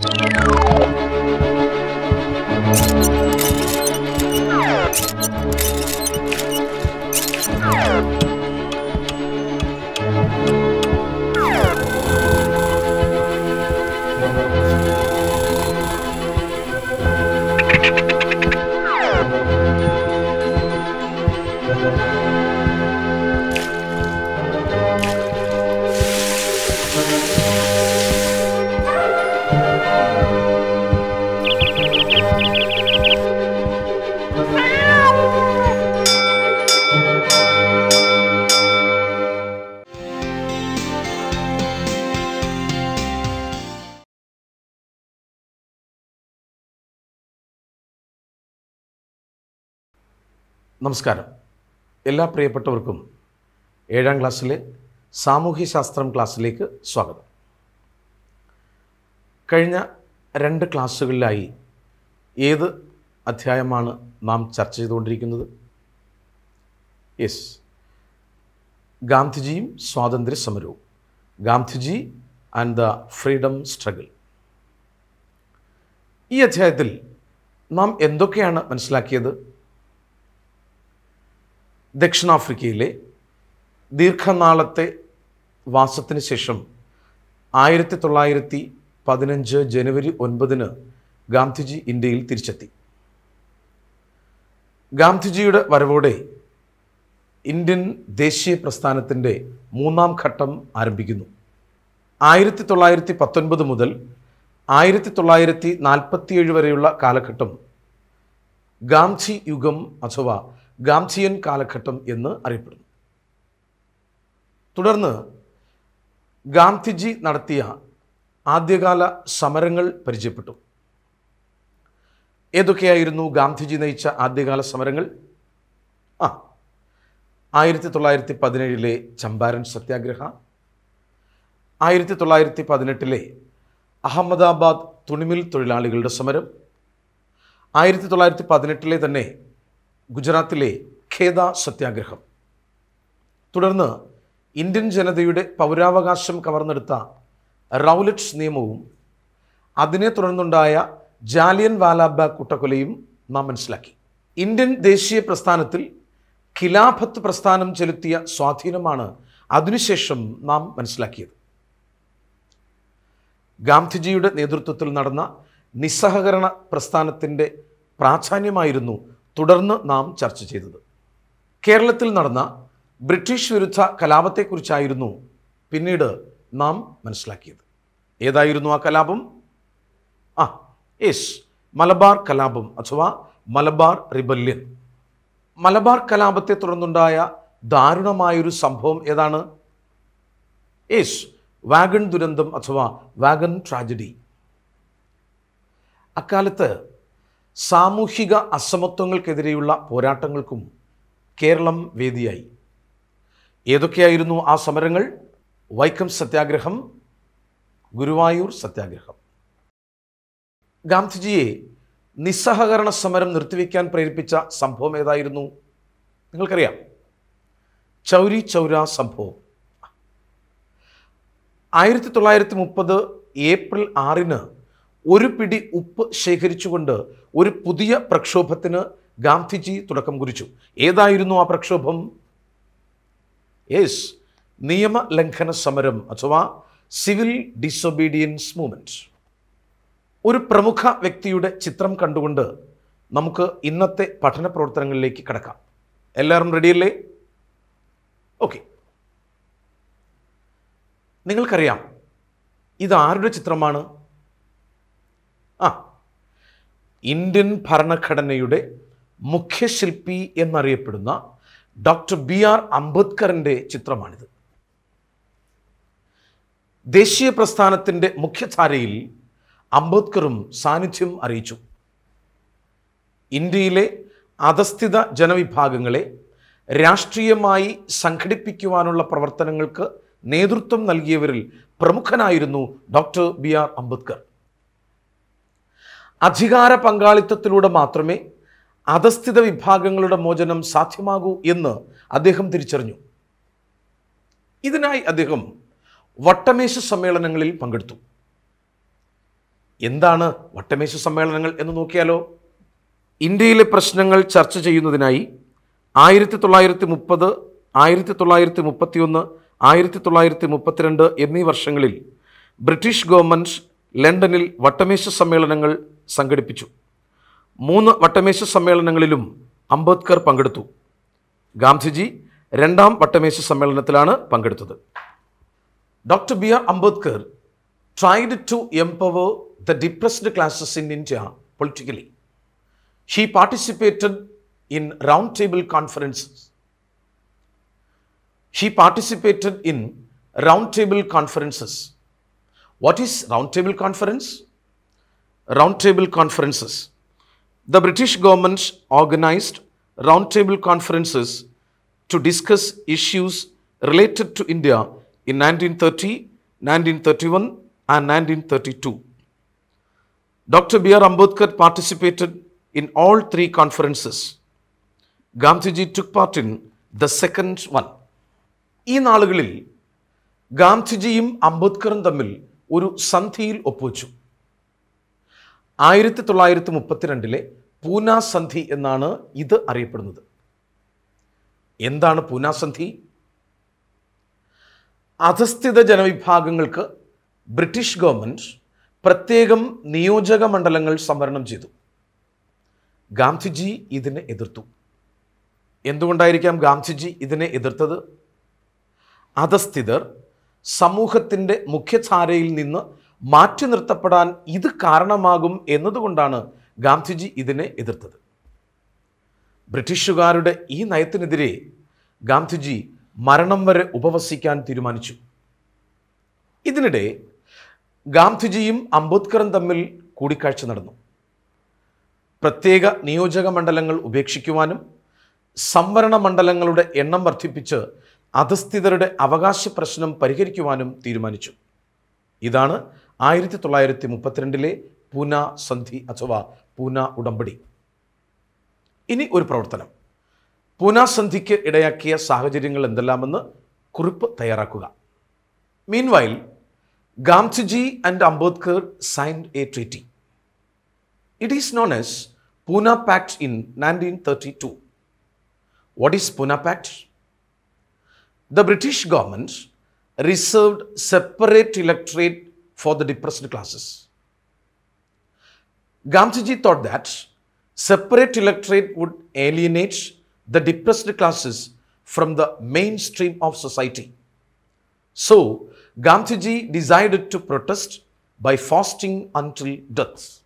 Thank you. നമസ്കാരം എല്ലാ പ്രിയപ്പെട്ടവർക്കും ഏഴാം ക്ലാസ്സിലെ സാമൂഹ്യശാസ്ത്രം ക്ലാസ്സിലേക്ക് സ്വാഗതം കഴിഞ്ഞ രണ്ട് ക്ലാസ്സുകളിലായി ഏത് അധ്യായമാണ് നാം ചർച്ച ചെയ്തുകൊണ്ടിരിക്കുന്നത് യെസ് ഗാന്ധിജിയും സ്വാതന്ത്ര്യ സമരവും Gandhiji and the freedom struggle ഈ അധ്യായത്തിൽ നാം എന്തൊക്കെയാണ് മനസ്സിലാക്കിയത് ദക്ഷിണാഫ്രിക്കയിലെ ദീർഘനാളത്തെ വാസത്തിന് ശേഷം ആയിരത്തി തൊള്ളായിരത്തി പതിനഞ്ച് ജനുവരി ഒൻപതിന് ഗാന്ധിജി ഇന്ത്യയിൽ തിരിച്ചെത്തി ഗാന്ധിജിയുടെ വരവോടെ ഇന്ത്യൻ ദേശീയ പ്രസ്ഥാനത്തിൻ്റെ മൂന്നാം ഘട്ടം ആരംഭിക്കുന്നു ആയിരത്തി തൊള്ളായിരത്തി പത്തൊൻപത് മുതൽ ആയിരത്തി തൊള്ളായിരത്തി നാൽപ്പത്തിയേഴ് വരെയുള്ള കാലഘട്ടം ഗാന്ധി യുഗം അഥവാ ഗാംസിയൻ കാലഘട്ടം എന്ന് അറിയപ്പെടുന്നു തുടർന്ന് ഗാന്ധിജി നടത്തിയ ആദ്യകാല സമരങ്ങൾ പരിചയപ്പെട്ടു ഏതൊക്കെയായിരുന്നു ഗാന്ധിജി നയിച്ച ആദ്യകാല സമരങ്ങൾ ആ ആയിരത്തി തൊള്ളായിരത്തി പതിനേഴിലെ ചമ്പാരൻ സത്യാഗ്രഹ ആയിരത്തി തൊള്ളായിരത്തി പതിനെട്ടിലെ അഹമ്മദാബാദ് തുണിമിൽ തൊഴിലാളികളുടെ സമരം ആയിരത്തി തൊള്ളായിരത്തി പതിനെട്ടിലെ തന്നെ ഗുജറാത്തിലെ ഖേദ സത്യാഗ്രഹം തുടർന്ന് ഇന്ത്യൻ ജനതയുടെ പൗരാവകാശം കവർന്നെടുത്ത റൗലറ്റ്സ് നിയമവും അതിനെ തുടർന്നുണ്ടായ ജാലിയൻ വാലാബാഗ് കുട്ടക്കൊലയും നാം മനസ്സിലാക്കി ഇന്ത്യൻ ദേശീയ പ്രസ്ഥാനത്തിൽ ഖിലാഫത്ത് പ്രസ്ഥാനം ചെലുത്തിയ സ്വാധീനമാണ് അതിനുശേഷം നാം മനസ്സിലാക്കിയത് ഗാന്ധിജിയുടെ നേതൃത്വത്തിൽ നടന്ന നിസ്സഹകരണ പ്രസ്ഥാനത്തിൻ്റെ പ്രാധാന്യമായിരുന്നു തുടർന്ന് നാം ചർച്ച ചെയ്തത് കേരളത്തിൽ നടന്ന ബ്രിട്ടീഷ് വിരുദ്ധ കലാപത്തെക്കുറിച്ചായിരുന്നു പിന്നീട് നാം മനസ്സിലാക്കിയത് ഏതായിരുന്നു ആ കലാപം ആ യെസ് മലബാർ കലാപം അഥവാ മലബാർ റിബല്യൻ മലബാർ കലാപത്തെ തുടർന്നുണ്ടായ ദാരുണമായൊരു സംഭവം ഏതാണ് യെസ് വാഗൺ ദുരന്തം അഥവാ വാഗൺ ട്രാജഡി അക്കാലത്ത് സാമൂഹിക അസമത്വങ്ങൾക്കെതിരെയുള്ള പോരാട്ടങ്ങൾക്കും കേരളം വേദിയായി ഏതൊക്കെയായിരുന്നു ആ സമരങ്ങൾ വൈക്കം സത്യാഗ്രഹം ഗുരുവായൂർ സത്യാഗ്രഹം ഗാന്ധിജിയെ നിസ്സഹകരണ സമരം നിർത്തിവെക്കാൻ പ്രേരിപ്പിച്ച സംഭവം ഏതായിരുന്നു നിങ്ങൾക്കറിയാം ചൗരി ചൗര സംഭവം ആയിരത്തി തൊള്ളായിരത്തി മുപ്പത് ഏപ്രിൽ ആറിന് ഒരു പിടി ഉപ്പ് ശേഖരിച്ചുകൊണ്ട് ഒരു പുതിയ പ്രക്ഷോഭത്തിന് ഗാന്ധിജി തുടക്കം കുറിച്ചു ഏതായിരുന്നു ആ പ്രക്ഷോഭം യെസ് നിയമലംഘന സമരം അഥവാ സിവിൽ ഡിസൊബീഡിയൻസ് മൂവ്മെൻറ്റ് ഒരു പ്രമുഖ വ്യക്തിയുടെ ചിത്രം കണ്ടുകൊണ്ട് നമുക്ക് ഇന്നത്തെ പഠന പ്രവർത്തനങ്ങളിലേക്ക് കിടക്കാം എല്ലാവരും റെഡിയല്ലേ ഓക്കെ നിങ്ങൾക്കറിയാം ഇത് ആരുടെ ചിത്രമാണ് ആ ഇന്ത്യൻ ഭരണഘടനയുടെ മുഖ്യശില്പി എന്നറിയപ്പെടുന്ന ഡോക്ടർ ബി ആർ അംബേദ്കറിൻ്റെ ചിത്രമാണിത് ദേശീയ പ്രസ്ഥാനത്തിൻ്റെ മുഖ്യധാരയിൽ അംബേദ്കറും സാന്നിധ്യം അറിയിച്ചു ഇന്ത്യയിലെ അധസ്ഥിത ജനവിഭാഗങ്ങളെ രാഷ്ട്രീയമായി സംഘടിപ്പിക്കുവാനുള്ള പ്രവർത്തനങ്ങൾക്ക് നേതൃത്വം നൽകിയവരിൽ പ്രമുഖനായിരുന്നു ഡോക്ടർ ബി ആർ അംബേദ്കർ അധികാര പങ്കാളിത്തത്തിലൂടെ മാത്രമേ അധസ്ഥിത വിഭാഗങ്ങളുടെ മോചനം സാധ്യമാകൂ എന്ന് അദ്ദേഹം തിരിച്ചറിഞ്ഞു ഇതിനായി അദ്ദേഹം വട്ടമേശ സമ്മേളനങ്ങളിൽ പങ്കെടുത്തു എന്താണ് വട്ടമേശ സമ്മേളനങ്ങൾ എന്ന് നോക്കിയാലോ ഇന്ത്യയിലെ പ്രശ്നങ്ങൾ ചർച്ച ചെയ്യുന്നതിനായി ആയിരത്തി തൊള്ളായിരത്തി മുപ്പത് ആയിരത്തി തൊള്ളായിരത്തി മുപ്പത്തിയൊന്ന് ആയിരത്തി തൊള്ളായിരത്തി മുപ്പത്തിരണ്ട് എന്നീ വർഷങ്ങളിൽ ബ്രിട്ടീഷ് ഗവൺമെൻറ് ലണ്ടനിൽ വട്ടമേശ സമ്മേളനങ്ങൾ സംഘടിപ്പിച്ചു മൂന്ന് വട്ടമേശ സമ്മേളനങ്ങളിലും അംബേദ്കർ പങ്കെടുത്തു ഗാന്ധിജി രണ്ടാം വട്ടമേശ സമ്മേളനത്തിലാണ് പങ്കെടുത്തത് doctor B R Ambedkar tried to empower the depressed classes in India politically he participated in round table conferences he participated in round table conferences what is round table conference roundtable conferences. The British government organized roundtable conferences to discuss issues related to India in 1930, 1931 and 1932. Dr. B.R. Ambedkar participated in all three conferences. part in the second one. In all ഈ നാളുകളിൽ ഗാന്ധിജിയും and തമ്മിൽ Uru സന്ധിയിൽ ഒപ്പുവെച്ചു ആയിരത്തി തൊള്ളായിരത്തി മുപ്പത്തിരണ്ടിലെ പൂനാസന്ധി എന്നാണ് ഇത് അറിയപ്പെടുന്നത് എന്താണ് പൂനാസന്ധി അധസ്ഥിത ജനവിഭാഗങ്ങൾക്ക് ബ്രിട്ടീഷ് ഗവൺമെൻറ് പ്രത്യേകം നിയോജക മണ്ഡലങ്ങൾ സംവരണം ചെയ്തു ഗാന്ധിജി ഇതിനെ എതിർത്തു എന്തുകൊണ്ടായിരിക്കാം ഗാന്ധിജി ഇതിനെ എതിർത്തത് അധസ്ഥിതർ സമൂഹത്തിൻ്റെ മുഖ്യധാരയിൽ നിന്ന് മാറ്റി നിർത്തപ്പെടാൻ ഇത് കാരണമാകും എന്നതുകൊണ്ടാണ് ഗാന്ധിജി ഇതിനെ എതിർത്തത് ബ്രിട്ടീഷുകാരുടെ ഈ നയത്തിനെതിരെ ഗാന്ധിജി മരണം വരെ ഉപവസിക്കാൻ തീരുമാനിച്ചു ഇതിനിടെ ഗാന്ധിജിയും അംബേദ്കറും തമ്മിൽ കൂടിക്കാഴ്ച നടന്നു പ്രത്യേക നിയോജക മണ്ഡലങ്ങൾ ഉപേക്ഷിക്കുവാനും സംവരണ മണ്ഡലങ്ങളുടെ എണ്ണം വർദ്ധിപ്പിച്ച് അധസ്ഥിതരുടെ അവകാശ പ്രശ്നം പരിഹരിക്കുവാനും തീരുമാനിച്ചു ഇതാണ് ആയിരത്തി തൊള്ളായിരത്തി മുപ്പത്തിരണ്ടിലെ പൂന സന്ധി അഥവാ പൂന ഉടമ്പടി ഇനി ഒരു പ്രവർത്തനം പൂന സന്ധിക്ക് ഇടയാക്കിയ സാഹചര്യങ്ങൾ എന്തെല്ലാമെന്ന് കുറിപ്പ് തയ്യാറാക്കുക meanwhile Gandhiji and Ambedkar sign a treaty it is known as Poona pact in nineteen thirty two what is Poona pact the British government reserved separate electorate for the depressed classes. Gamsiji thought that separate electorate would alienate the depressed classes from the mainstream of society. So, Gamsiji decided to protest by fasting until death.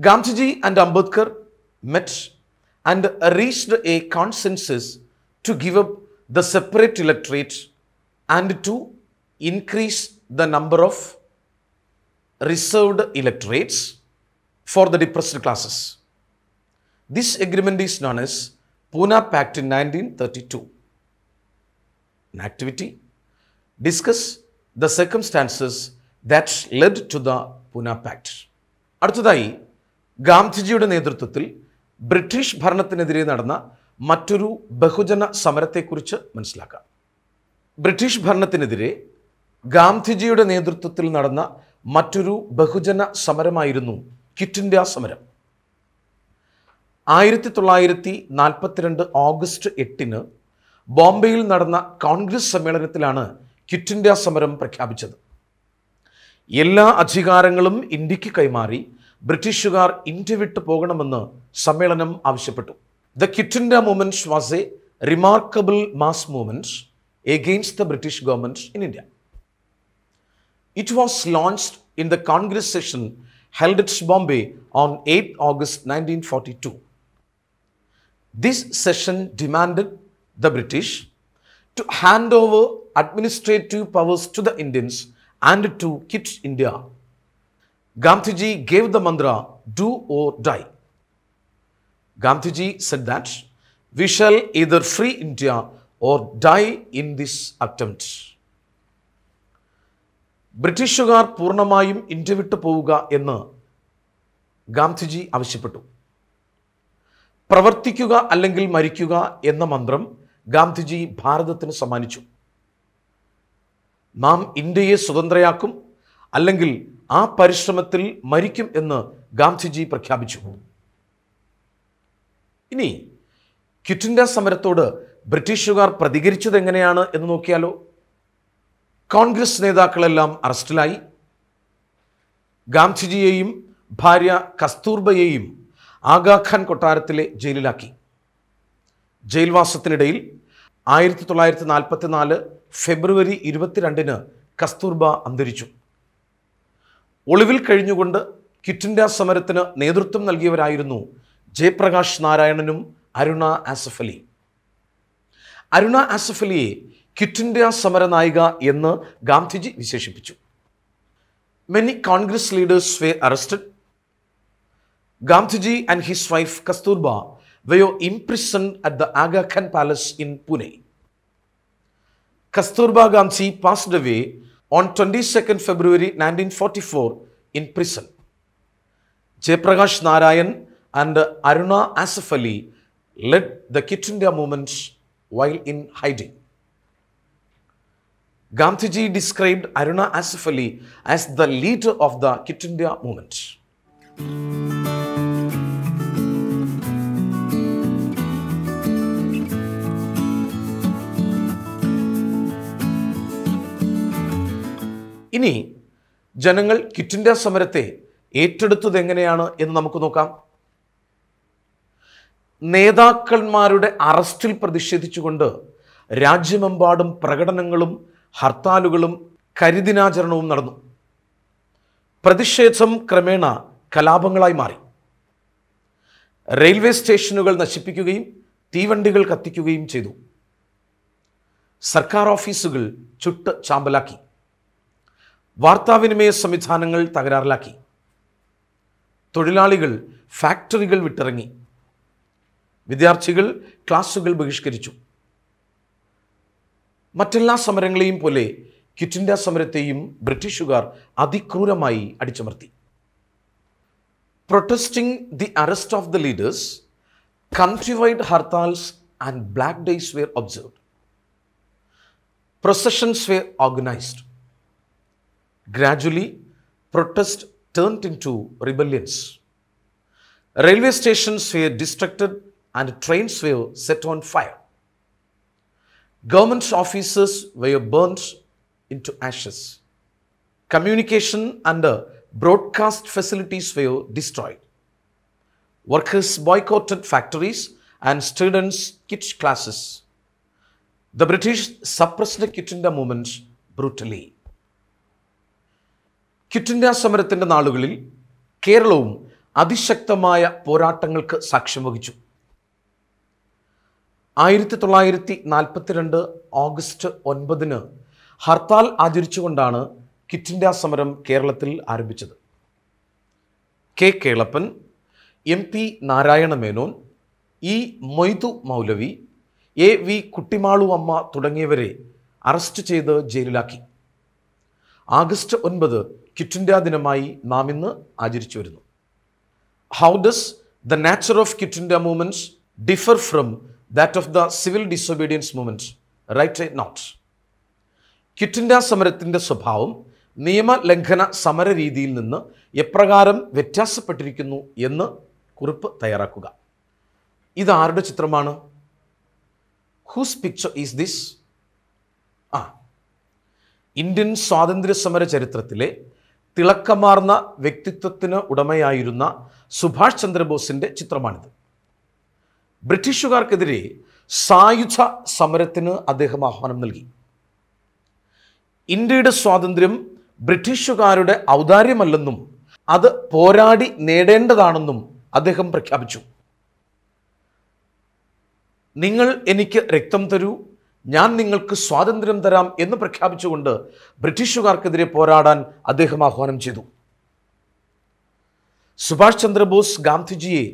Gamsiji and Ambedkar met and reached a consensus to give up the separate electorate and to increase the number of reserved electorates for the depressed classes. This agreement is known as Pune Pact in 1932. An activity discuss the circumstances that led to the Pune Pact. അടുത്തതായി ഗാന്ധിജിയുടെ നേതൃത്വത്തിൽ British ഭരണത്തിനെതിരെ നടന്ന മറ്റൊരു ബഹുജന സമരത്തെക്കുറിച്ച് മനസ്സിലാക്കാം British ഭരണത്തിനെതിരെ ഗാന്ധിജിയുടെ നേതൃത്വത്തിൽ നടന്ന മറ്റൊരു ബഹുജന സമരമായിരുന്നു കിറ്റ് ഇന്ത്യ സമരം ആയിരത്തി തൊള്ളായിരത്തി നാൽപ്പത്തിരണ്ട് ഓഗസ്റ്റ് എട്ടിന് ബോംബെയിൽ നടന്ന കോൺഗ്രസ് സമ്മേളനത്തിലാണ് കിറ്റ് ഇന്ത്യ സമരം പ്രഖ്യാപിച്ചത് എല്ലാ അധികാരങ്ങളും ഇന്ത്യക്ക് കൈമാറി ബ്രിട്ടീഷുകാർ ഇന്ത്യ വിട്ടു പോകണമെന്ന് സമ്മേളനം ആവശ്യപ്പെട്ടു the quit India movement was a remarkable mass movement against the British government in India It was launched in the Congress session held at Bombay on 8 August 1942. This session demanded the British to hand over administrative powers to the Indians and to quit India. Gandhiji gave the mantra, do or die. Gandhiji said that we shall either free India or die in this attempt. ബ്രിട്ടീഷുകാർ പൂർണ്ണമായും India വിട്ടു പോവുക എന്ന് ഗാന്ധിജി ആവശ്യപ്പെട്ടു പ്രവർത്തിക്കുക അല്ലെങ്കിൽ മരിക്കുക എന്ന മന്ത്രം ഗാന്ധിജി ഭാരതത്തിന് സമ്മാനിച്ചു നാം ഇന്ത്യയെ സ്വതന്ത്രയാക്കും അല്ലെങ്കിൽ ആ പരിശ്രമത്തിൽ മരിക്കും എന്ന് ഗാന്ധിജി പ്രഖ്യാപിച്ചു ഇനി ക്വിറ്റ് സമരത്തോട് ബ്രിട്ടീഷുകാർ പ്രതികരിച്ചത് എങ്ങനെയാണ് എന്ന് നോക്കിയാലോ കോൺഗ്രസ് നേതാക്കളെല്ലാം അറസ്റ്റിലായി ഗാന്ധിജിയെയും ഭാര്യ കസ്തൂർബയെയും ആഗാഖാൻ കൊട്ടാരത്തിലെ ജയിലിലാക്കി ജയിൽവാസത്തിനിടയിൽ ആയിരത്തി തൊള്ളായിരത്തി നാൽപ്പത്തി നാല് ഫെബ്രുവരി ഇരുപത്തിരണ്ടിന് കസ്തൂർബ അന്തരിച്ചു ഒളിവിൽ കഴിഞ്ഞുകൊണ്ട് ഇന്ത്യ സമരത്തിന് നേതൃത്വം നൽകിയവരായിരുന്നു ജയപ്രകാശ് നാരായണനും അരുണ ആസഫലി അരുണ ആസഫലിയെ ക്വിറ്റ് ഇന്ത്യ സമര നായിക എന്ന് ഗാന്ധിജി വിശേഷിപ്പിച്ചു many Congress leaders were arrested Gandhiji and his wife Kasturba were imprison at the Aga Khan palace in Pune Kasturba Gandhi passed away on twenty second February nineteen forty four in prison Jayaprakash Narayan and Aruna Asaf Ali led the quit India movement while in hiding Gandhiji described Aruna Asif Ali as the leader of the quit India movement ഇനി ജനങ്ങൾ kit India സമരത്തെ ഏറ്റെടുത്തത് എങ്ങനെയാണ് എന്ന് നമുക്ക് നോക്കാം നേതാക്കന്മാരുടെ അറസ്റ്റിൽ പ്രതിഷേധിച്ചുകൊണ്ട് രാജ്യമെമ്പാടും പ്രകടനങ്ങളും ഹർത്താലുകളും കരിദിനാചരണവും നടന്നു പ്രതിഷേധം ക്രമേണ കലാപങ്ങളായി മാറി റെയിൽവേ സ്റ്റേഷനുകൾ നശിപ്പിക്കുകയും തീവണ്ടികൾ കത്തിക്കുകയും ചെയ്തു സർക്കാർ ഓഫീസുകൾ ചുട്ട് ചാമ്പലാക്കി വാർത്താവിനിമയ സംവിധാനങ്ങൾ തകരാറിലാക്കി തൊഴിലാളികൾ ഫാക്ടറികൾ വിട്ടിറങ്ങി വിദ്യാർത്ഥികൾ ക്ലാസുകൾ ബഹിഷ്കരിച്ചു മറ്റെല്ലാ സമരങ്ങളെയും പോലെ ക്വിറ്റ് ഇന്ത്യ സമരത്തെയും ബ്രിട്ടീഷുകാർ അതിക്രൂരമായി അടിച്ചമർത്തി protesting the arrest of the leaders country wide hartals and black days were observed processions were organised gradually protest turned into rebellions. Railway stations were destructed and trains were set on fire. Government offices were burnt into ashes. Communication and broadcast facilities were destroyed. Workers boycotted factories and students quit classes. The British suppressed Quit India movement brutally. Kitinda India സമരത്തിൻ്റെ നാളുകളിൽ കേരളവും അതിശക്തമായ പോരാട്ടങ്ങൾക്ക് സാക്ഷ്യം വഹിച്ചു ആയിരത്തി തൊള്ളായിരത്തി നാൽപ്പത്തിരണ്ട് ഓഗസ്റ്റ് ഒൻപതിന് ഹർത്താൽ ആചരിച്ചുകൊണ്ടാണ് കിറ്റ് ഇന്ത്യ സമരം കേരളത്തിൽ ആരംഭിച്ചത് K Kelappan M P Narayana Menon E Moidu Maulavi A V Kuttimalu Amma തുടങ്ങിയവരെ അറസ്റ്റ് ചെയ്ത് ജയിലിലാക്കി ആഗസ്റ്റ് ഒൻപത് കിറ്റ് ഇന്ത്യ ദിനമായി നാം ഇന്ന് ആചരിച്ചു വരുന്നു how does the nature of quit India movements differ from that of the civil disobedience movement write write note quit India സമരത്തിൻ്റെ സ്വഭാവം നിയമലംഘന സമര രീതിയിൽ നിന്ന് എപ്രകാരം വ്യത്യാസപ്പെട്ടിരിക്കുന്നു എന്ന് കുറിപ്പ് തയ്യാറാക്കുക ഇത് ആരുടെ ചിത്രമാണ് ഹൂസ് പിക്ചർ ഈസ് ദിസ് ആ ഇന്ത്യൻ സ്വാതന്ത്ര്യ സമര ചരിത്രത്തിലെ തിളക്കമാർന്ന വ്യക്തിത്വത്തിന് ഉടമയായിരുന്ന സുഭാഷ് ചന്ദ്രബോസിൻ്റെ ചിത്രമാണിത് ബ്രിട്ടീഷുകാർക്കെതിരെ സായുധ സമരത്തിന് അദ്ദേഹം ആഹ്വാനം നൽകി ഇന്ത്യയുടെ സ്വാതന്ത്ര്യം ബ്രിട്ടീഷുകാരുടെ ഔദാര്യമല്ലെന്നും അത് പോരാടി നേടേണ്ടതാണെന്നും അദ്ദേഹം പ്രഖ്യാപിച്ചു നിങ്ങൾ എനിക്ക് രക്തം തരൂ ഞാൻ നിങ്ങൾക്ക് സ്വാതന്ത്ര്യം തരാം എന്ന് പ്രഖ്യാപിച്ചുകൊണ്ട് ബ്രിട്ടീഷുകാർക്കെതിരെ പോരാടാൻ അദ്ദേഹം ആഹ്വാനം ചെയ്തു സുഭാഷ് ചന്ദ്രബോസ് ഗാന്ധിജിയെ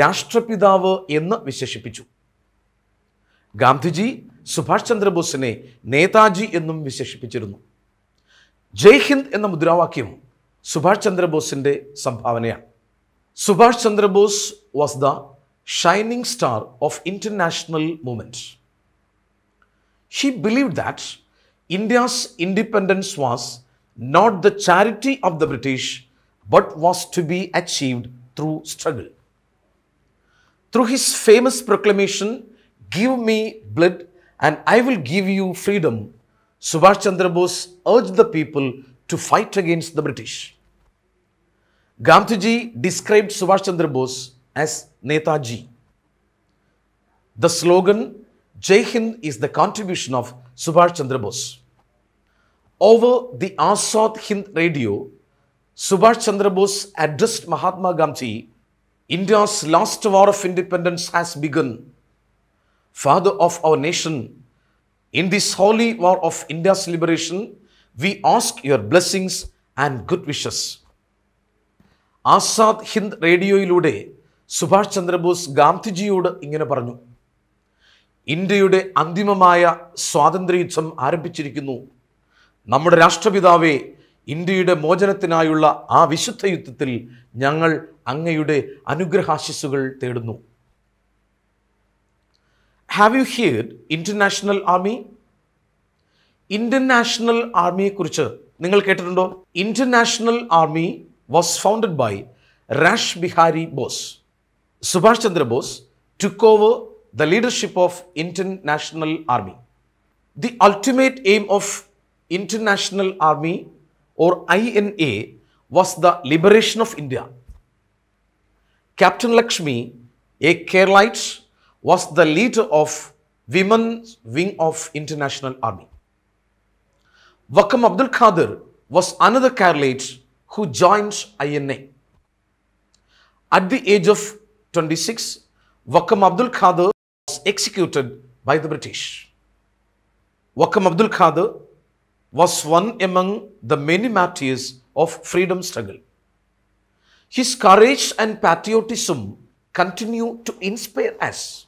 രാഷ്ട്രപിതാവ് എന്ന് വിശേഷിപ്പിച്ചു ഗാന്ധിജി സുഭാഷ് ചന്ദ്രബോസിനെ നേതാജി എന്നും വിശേഷിപ്പിച്ചിരുന്നു ജയ് ഹിന്ദ് എന്ന മുദ്രാവാക്യം സുഭാഷ് ചന്ദ്രബോസിൻ്റെ സംഭാവനയാണ് Subhash Chandra Bose was the shining star of international movement she believe that India's independence was not the charity of the British but was to be achieved through struggle. Through his famous proclamation, Give me blood and I will give you freedom, Subhash Chandra Bose urged the people to fight against the British. Gamtuji described Subhash Chandra Bose as Netaji. The slogan Jai Hind is the contribution of Subhash Chandra Bose. Over the Azad Hind radio, Subhash Chandra Bose addressed Mahatma Gandhi India's last war of independence has begun father of our nation in this holy war of India's liberation we ask your blessings and good wishes Azad Hind റേഡിയോയിലൂടെ സുഭാഷ് ചന്ദ്രബോസ് ഗാന്ധിജിയോട് ഇങ്ങനെ പറഞ്ഞു ഇന്ത്യയുടെ അന്തിമമായ സ്വാതന്ത്ര്യയുദ്ധം ആരംഭിച്ചിരിക്കുന്നു നമ്മുടെ രാഷ്ട്രപിതാവെ ഇന്ത്യയുടെ മോചനത്തിനായുള്ള ആ വിശുദ്ധ യുദ്ധത്തിൽ ഞങ്ങൾ അങ്ങയുടെ അനുഗ്രഹാശിസ്സുകൾ തേടുന്നു have you hear international army international ആർമിയെക്കുറിച്ച് നിങ്ങൾ കേട്ടിട്ടുണ്ടോ international army was founded by Rash Behari Bose Subhash Chandra Bose took over the leadership of international army the ultimate aim of international army or INA was the liberation of India. Captain Lakshmi, a Keralite, was the leader of Women's Wing of International Army. Wakam Abdul Qadir was another Keralite who joined INA. At the age of 26, Wakam Abdul Qadir was executed by the British. Wakam Abdul Qadir was one among the many martyrs of freedom struggle. His courage and patriotism continue to inspire us.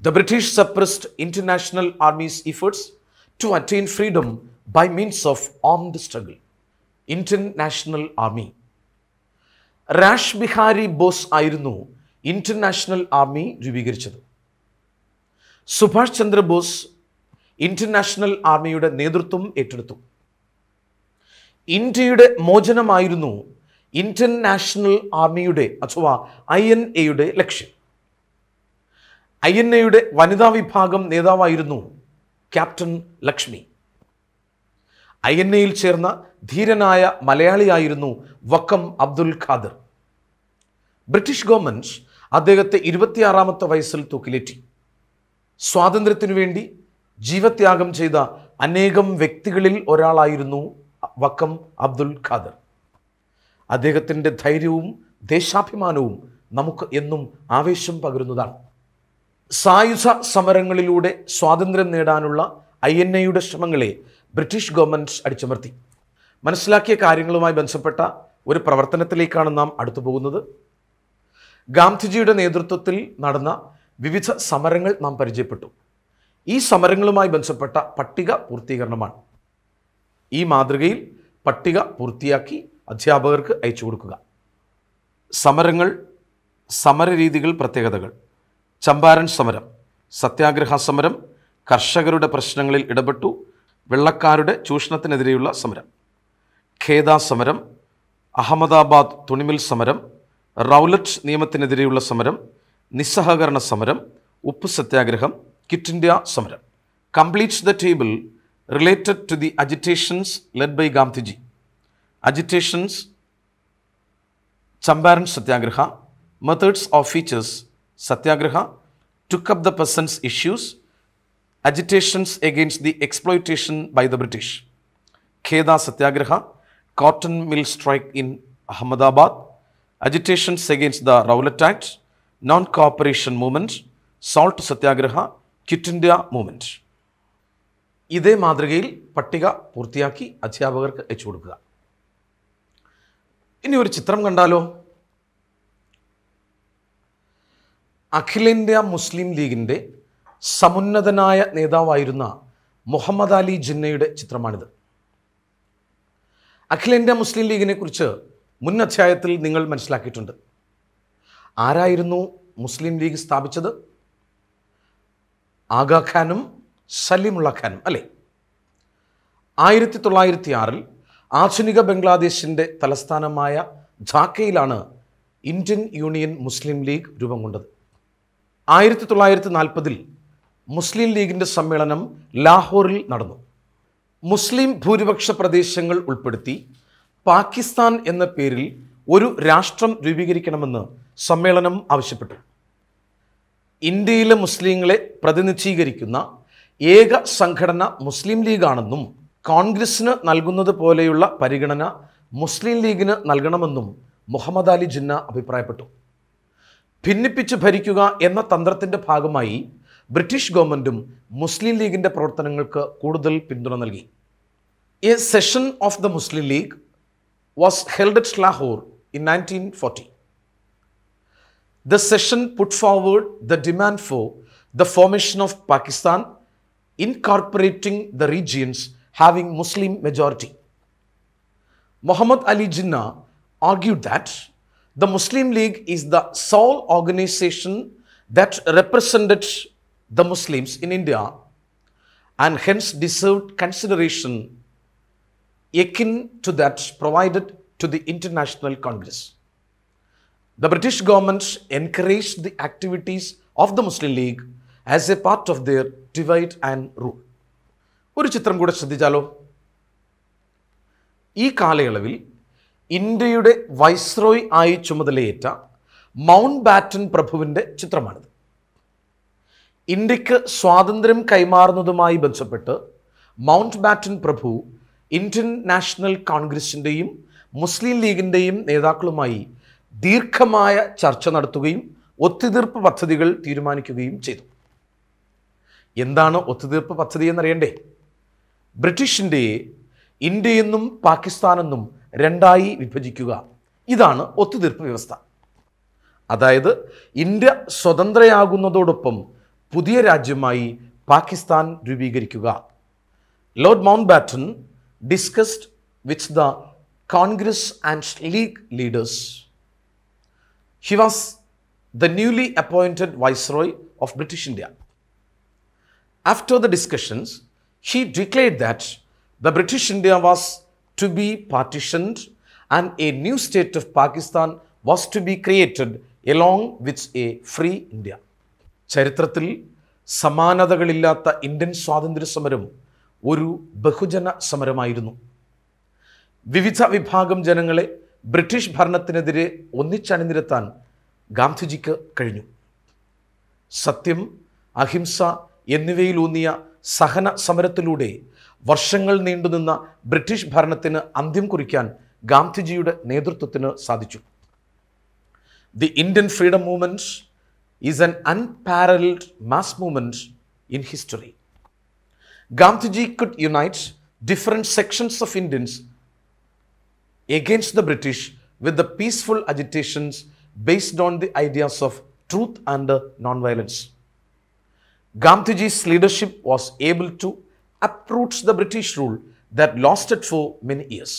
The British suppressed international army's efforts to attain freedom by means of armed struggle. International Army. Rash Bose Bose International Army army Subhash Chandra Bose. International ആർമിയുടെ നേതൃത്വം ഏറ്റെടുത്തു ഇന്ത്യയുടെ മോചനമായിരുന്നു international ആർമിയുടെ അഥവാ I N എയുടെ ലക്ഷ്യം I N എയുടെ വനിതാ വിഭാഗം നേതാവായിരുന്നു ക്യാപ്റ്റൻ ലക്ഷ്മി ഐ എൻ എയിൽ ചേർന്ന ധീരനായ മലയാളിയായിരുന്നു വക്കം അബ്ദുൽ ഖാദർ ബ്രിട്ടീഷ് ഗവൺമെൻറ് അദ്ദേഹത്തെ ഇരുപത്തിയാറാമത്തെ വയസ്സിൽ തൂക്കിലേറ്റി സ്വാതന്ത്ര്യത്തിനു വേണ്ടി ജീവത്യാഗം ചെയ്ത അനേകം വ്യക്തികളിൽ ഒരാളായിരുന്നു വക്കം അബ്ദുൽ ഖാദർ അദ്ദേഹത്തിൻ്റെ ധൈര്യവും ദേശാഭിമാനവും നമുക്ക് എന്നും ആവേശം പകരുന്നതാണ് സായുധ സമരങ്ങളിലൂടെ സ്വാതന്ത്ര്യം നേടാനുള്ള ഐ എൻ എയുടെ ശ്രമങ്ങളെ ബ്രിട്ടീഷ് ഗവൺമെൻറ് അടിച്ചമർത്തി മനസ്സിലാക്കിയ കാര്യങ്ങളുമായി ബന്ധപ്പെട്ട ഒരു പ്രവർത്തനത്തിലേക്കാണ് നാം അടുത്തു പോകുന്നത് ഗാന്ധിജിയുടെ നേതൃത്വത്തിൽ നടന്ന വിവിധ സമരങ്ങൾ നാം പരിചയപ്പെട്ടു ഈ സമരങ്ങളുമായി ബന്ധപ്പെട്ട പട്ടിക പൂർത്തീകരണമാണ് ഈ മാതൃകയിൽ പട്ടിക പൂർത്തിയാക്കി അധ്യാപകർക്ക് അയച്ചു കൊടുക്കുക സമരങ്ങൾ സമരരീതികൾ പ്രത്യേകതകൾ ചമ്പാരൻ സമരം സത്യാഗ്രഹ സമരം കർഷകരുടെ പ്രശ്നങ്ങളിൽ ഇടപെട്ടു വെള്ളക്കാരുടെ ചൂഷണത്തിനെതിരെയുള്ള സമരം ഖേദ സമരം അഹമ്മദാബാദ് തുണിമിൽ സമരം റൗലറ്റ് നിയമത്തിനെതിരെയുള്ള സമരം നിസ്സഹകരണ സമരം ഉപ്പ് സത്യാഗ്രഹം Quit India Samaram completes the table related to the agitations led by Gamthiji. Agitations, Chambaran Satyagraha, methods or features, Satyagraha, took up the person's issues, agitations against the exploitation by the British. Kheda Satyagraha, cotton mill strike in Ahmedabad, agitations against the Rowlatt Act, non-cooperation movement, salt Satyagraha, quit India movement ഇതേ മാതൃകയിൽ പട്ടിക പൂർത്തിയാക്കി അധ്യാപകർക്ക് അയച്ചു കൊടുക്കുക ഇനി ഒരു ചിത്രം കണ്ടാലോ അഖിലേന്ത്യാ മുസ്ലിം ലീഗിൻ്റെ സമുന്നതനായ നേതാവായിരുന്ന മുഹമ്മദ് അലി ജിന്നയുടെ ചിത്രമാണിത് അഖിലേന്ത്യാ മുസ്ലിം ലീഗിനെ കുറിച്ച് മുൻ അധ്യായത്തിൽ നിങ്ങൾ മനസ്സിലാക്കിയിട്ടുണ്ട് ആരായിരുന്നു മുസ്ലിം ലീഗ് സ്ഥാപിച്ചത് ആഗാഖാനും സലീമുള്ള ഖാനും അല്ലേ ആയിരത്തി തൊള്ളായിരത്തി ആറിൽ ആധുനിക ബംഗ്ലാദേശിൻ്റെ തലസ്ഥാനമായ ധാക്കയിലാണ് ഇന്ത്യൻ യൂണിയൻ മുസ്ലിം ലീഗ് രൂപം കൊണ്ടത് ആയിരത്തി തൊള്ളായിരത്തി നാൽപ്പതിൽ മുസ്ലിം ലീഗിൻ്റെ സമ്മേളനം ലാഹോറിൽ നടന്നു മുസ്ലിം ഭൂരിപക്ഷ പ്രദേശങ്ങൾ ഉൾപ്പെടുത്തി പാകിസ്ഥാൻ എന്ന പേരിൽ ഒരു രാഷ്ട്രം രൂപീകരിക്കണമെന്ന് സമ്മേളനം ആവശ്യപ്പെട്ടു ഇന്ത്യയിലെ മുസ്ലിങ്ങളെ പ്രതിനിധീകരിക്കുന്ന ഏക സംഘടന മുസ്ലിം ലീഗാണെന്നും കോൺഗ്രസ്സിന് നൽകുന്നത് പോലെയുള്ള പരിഗണന മുസ്ലിം ലീഗിന് നൽകണമെന്നും മുഹമ്മദ് അലി ജിന്ന അഭിപ്രായപ്പെട്ടു ഭിന്നിപ്പിച്ച് ഭരിക്കുക എന്ന തന്ത്രത്തിൻ്റെ ഭാഗമായി ബ്രിട്ടീഷ് ഗവൺമെൻറ്റും മുസ്ലിം ലീഗിൻ്റെ പ്രവർത്തനങ്ങൾക്ക് കൂടുതൽ പിന്തുണ നൽകി a session of the Muslim League was held at Lahore in nineteen forty The session put forward the demand for the formation of Pakistan incorporating the regions having Muslim majority. Muhammad Ali Jinnah argued that the Muslim League is the sole organization that represented the Muslims in India and hence deserved consideration akin to that provided to the International Congress. The British government encouraged the activities of the Muslim League as a part of their divide and rule ഒരു ചിത്രം കൂടെ ശ്രദ്ധിച്ചാലോ ഈ കാലയളവിൽ ഇന്ത്യയുടെ viceroy ആയി ചുമതലയേറ്റ mount batten പ്രഭുവിൻ്റെ ചിത്രമാണിത് ഇന്ത്യക്ക് സ്വാതന്ത്ര്യം കൈമാറുന്നതുമായി ബന്ധപ്പെട്ട് മൗണ്ട് ബാറ്റൻ പ്രഭു ഇന്ത്യൻ നാഷണൽ കോൺഗ്രസിൻ്റെയും മുസ്ലിം ലീഗിൻ്റെയും നേതാക്കളുമായി ദീർഘമായ ചർച്ച നടത്തുകയും ഒത്തുതീർപ്പ് പദ്ധതികൾ തീരുമാനിക്കുകയും ചെയ്തു എന്താണ് ഒത്തുതീർപ്പ് പദ്ധതി എന്നറിയണ്ടേ ബ്രിട്ടീഷിൻ്റെ ഇന്ത്യയെന്നും പാകിസ്ഥാനെന്നും രണ്ടായി വിഭജിക്കുക ഇതാണ് ഒത്തുതീർപ്പ് വ്യവസ്ഥ അതായത് ഇന്ത്യ സ്വതന്ത്രയാകുന്നതോടൊപ്പം പുതിയ രാജ്യമായി പാകിസ്ഥാൻ രൂപീകരിക്കുക Lord Mountbatten discussed with the Congress and League leaders He was the newly appointed Viceroy of British India. After the discussions, he declared that the British India was to be partitioned and a new state of Pakistan was to be created along with a free India. samana ചരിത്രത്തിൽ സമാനതകളില്ലാത്ത Indian സ്വാതന്ത്ര്യ സമരം ഒരു ബഹുജന സമരമായിരുന്നു വിവിധ വിഭാഗം ജനങ്ങളെ British ഭരണത്തിനെതിരെ ഒന്നിച്ചണിനിരത്താൻ ഗാന്ധിജിക്ക് കഴിഞ്ഞു സത്യം അഹിംസ എന്നിവയിലൂന്നിയ സഹന സമരത്തിലൂടെ വർഷങ്ങൾ നീണ്ടുനിന്ന ബ്രിട്ടീഷ് ഭരണത്തിന് അന്ത്യം കുറിക്കാൻ ഗാന്ധിജിയുടെ നേതൃത്വത്തിന് സാധിച്ചു the Indian freedom movement is an unparalleled mass movement in history Gandhiji could unite different sections of Indians against the British with the peaceful agitations based on the ideas of truth and non-violence. Gandhiji's leadership was able to uproot the British rule that lasted for many years.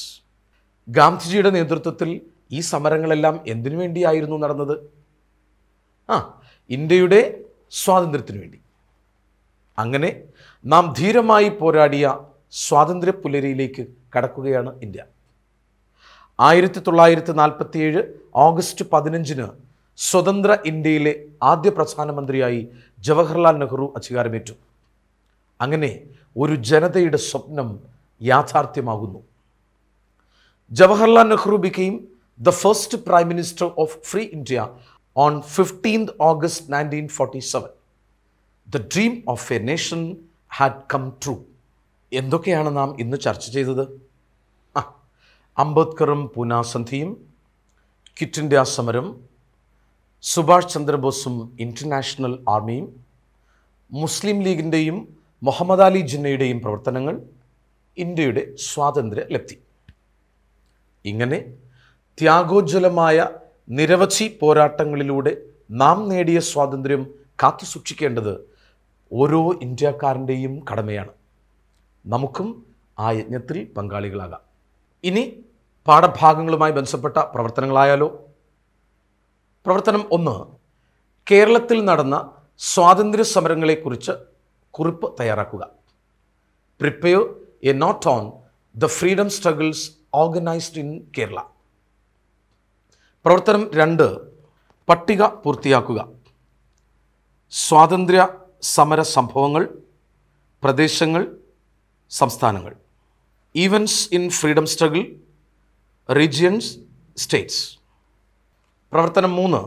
ഗാന്ധിജിയുടെ നേതൃത്വത്തിൽ ഈ സമരങ്ങളെല്ലാം എന്തിനു വേണ്ടിയായിരുന്നു നടന്നത് ആ ഇന്ത്യയുടെ സ്വാതന്ത്ര്യത്തിനു വേണ്ടി അങ്ങനെ നാം ധീരമായി പോരാടിയ സ്വാതന്ത്ര്യ പുലരിയിലേക്ക് കടക്കുകയാണ് India. ആയിരത്തി തൊള്ളായിരത്തി ഏഴ് ഓഗസ്റ്റ് പതിനഞ്ചിന് സ്വതന്ത്ര ഇന്ത്യയിലെ ആദ്യ പ്രധാനമന്ത്രിയായി ജവഹർലാൽ നെഹ്റു അധികാരമേറ്റു അങ്ങനെ ഒരു ജനതയുടെ സ്വപ്നം യാഥാർത്ഥ്യമാകുന്നു Jawaharlal Nehru became the first prime minister of free India on fifteenth August nineteen forty seven the dream of a nation had come true എന്തൊക്കെയാണ് നാം ഇന്ന് ചർച്ച ചെയ്തത് അംബേദ്കറും പൂനാസന്ധിയും കിറ്റ് ഇന്ത്യ സമരം സുഭാഷ് ചന്ദ്രബോസും ഇൻ്റർനാഷണൽ ആർമിയും മുസ്ലിം ലീഗിൻ്റെയും മുഹമ്മദ് അലി ജിന്നയുടെയും പ്രവർത്തനങ്ങൾ ഇന്ത്യയുടെ സ്വാതന്ത്ര്യ ലബ്ധി ഇങ്ങനെ ത്യാഗോജ്വലമായ നിരവധി പോരാട്ടങ്ങളിലൂടെ നാം നേടിയ സ്വാതന്ത്ര്യം കാത്തു സൂക്ഷിക്കേണ്ടത് ഓരോ ഇന്ത്യക്കാരൻ്റെയും കടമയാണ് നമുക്കും ആ യജ്ഞത്തിൽ പങ്കാളികളാകാം ഇനി പാഠഭാഗങ്ങളുമായി ബന്ധപ്പെട്ട പ്രവർത്തനങ്ങളായാലോ പ്രവർത്തനം ഒന്ന് കേരളത്തിൽ നടന്ന സ്വാതന്ത്ര്യ സമരങ്ങളെക്കുറിച്ച് കുറിപ്പ് തയ്യാറാക്കുക prepare a note on the freedom struggles organised in Kerala പ്രവർത്തനം രണ്ട് പട്ടിക പൂർത്തിയാക്കുക സ്വാതന്ത്ര്യ സമര സംഭവങ്ങൾ പ്രദേശങ്ങൾ സംസ്ഥാനങ്ങൾ events in freedom struggle regions states പ്രവർത്തനം മൂന്ന്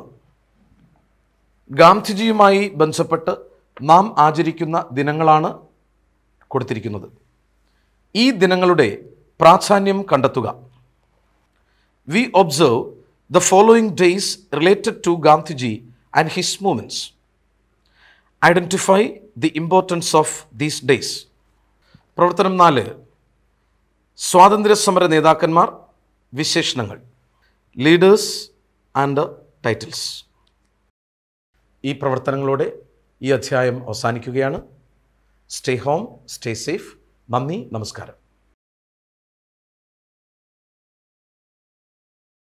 ഗാന്ധിജിയുമായി ബന്ധപ്പെട്ട് നാം ആചരിക്കുന്ന ദിനങ്ങളാണ് കൊടുത്തിരിക്കുന്നത് ഈ ദിനങ്ങളുടെ പ്രാധാന്യം കണ്ടെത്തുക we observe the following days related to Gandhiji and his movements identify the importance of these days പ്രവർത്തനം നാല് സ്വാതന്ത്ര്യസമര നേതാക്കന്മാർ വിശേഷണങ്ങൾ ലീഡേഴ്സ് ആൻഡ് ടൈറ്റിൽസ് ഈ പ്രവർത്തനങ്ങളോടെ ഈ അധ്യായം അവസാനിക്കുകയാണ് സ്റ്റേ ഹോം സ്റ്റേ സേഫ് നന്ദി നമസ്കാരം